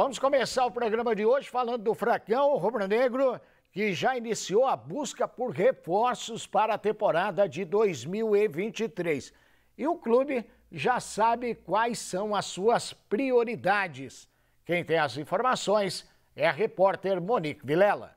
Vamos começar o programa de hoje falando do Fracão Rubro-Negro, que já iniciou a busca por reforços para a temporada de 2023. E o clube já sabe quais são as suas prioridades. Quem tem as informações é a repórter Monique Vilela.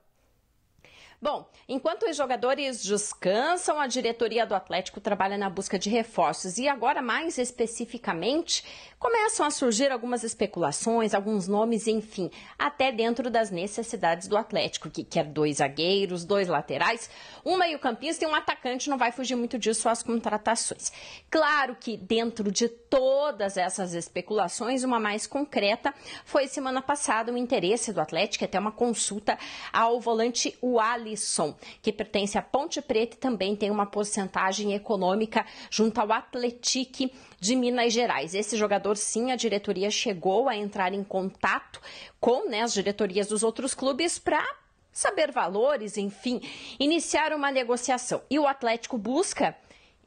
Bom, enquanto os jogadores descansam, a diretoria do Atlético trabalha na busca de reforços. E agora, mais especificamente, começam a surgir algumas especulações, alguns nomes, enfim, até dentro das necessidades do Atlético, que quer dois zagueiros, dois laterais, um meio-campista e um atacante. Não vai fugir muito disso as contratações. Claro que dentro de todas essas especulações, uma mais concreta foi semana passada o interesse do Atlético, até uma consulta ao volante Wally Alisson, que pertence à Ponte Preta e também tem uma porcentagem econômica junto ao Atletique de Minas Gerais. Esse jogador, sim, a diretoria chegou a entrar em contato com né, as diretorias dos outros clubes para saber valores, enfim, iniciar uma negociação. E o Atlético busca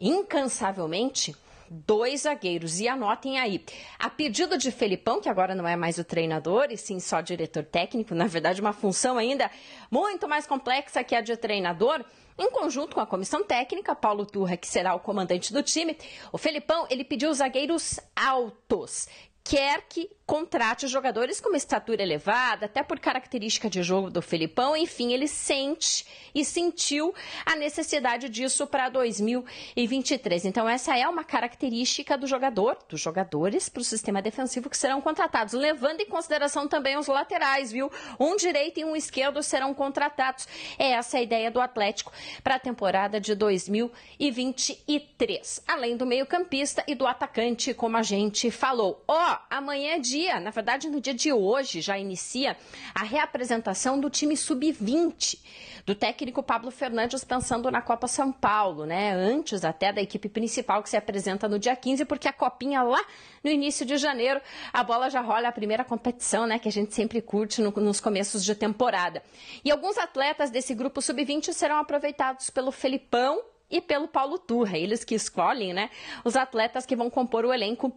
incansavelmente dois zagueiros. E anotem aí, a pedido de Felipão, que agora não é mais o treinador e sim só diretor técnico, na verdade, uma função ainda muito mais complexa que a de treinador. Em conjunto com a comissão técnica, Paulo Turra, que será o comandante do time, o Felipão ele pediu zagueiros altos, quer que contrate jogadores com uma estatura elevada, até por característica de jogo do Felipão. Enfim, ele sente e sentiu a necessidade disso para 2023. Então, essa é uma característica do jogador, dos jogadores para o sistema defensivo que serão contratados, levando em consideração também os laterais, viu? Um direito e um esquerdo serão contratados. É essa a ideia do Atlético para a temporada de 2023. Além do meio-campista e do atacante, como a gente falou. Ó, oh, amanhã é dia, na verdade no dia de hoje já inicia a reapresentação do time sub-20 do técnico Pablo Fernandes pensando na Copa São Paulo, né? Antes até da equipe principal que se apresenta no dia 15, porque a copinha lá no início de janeiro, a bola já rola a primeira competição, né, que a gente sempre curte no, nos começos de temporada. E alguns atletas desse grupo sub-20 serão aproveitados pelo Felipão e pelo Paulo Turra, eles que escolhem, né, os atletas que vão compor o elenco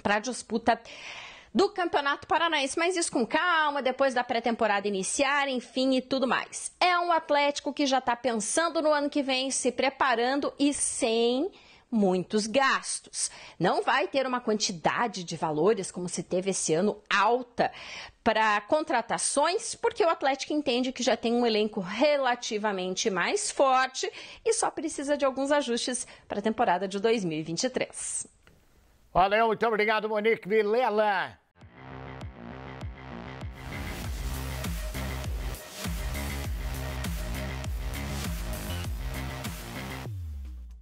para a disputa do Campeonato Paranaense, mas isso com calma, depois da pré-temporada iniciar, enfim, e tudo mais. É um Atlético que já está pensando no ano que vem, se preparando e sem muitos gastos. Não vai ter uma quantidade de valores como se teve esse ano alta para contratações, porque o Atlético entende que já tem um elenco relativamente mais forte e só precisa de alguns ajustes para a temporada de 2023. Valeu, muito obrigado, Monique Vilela.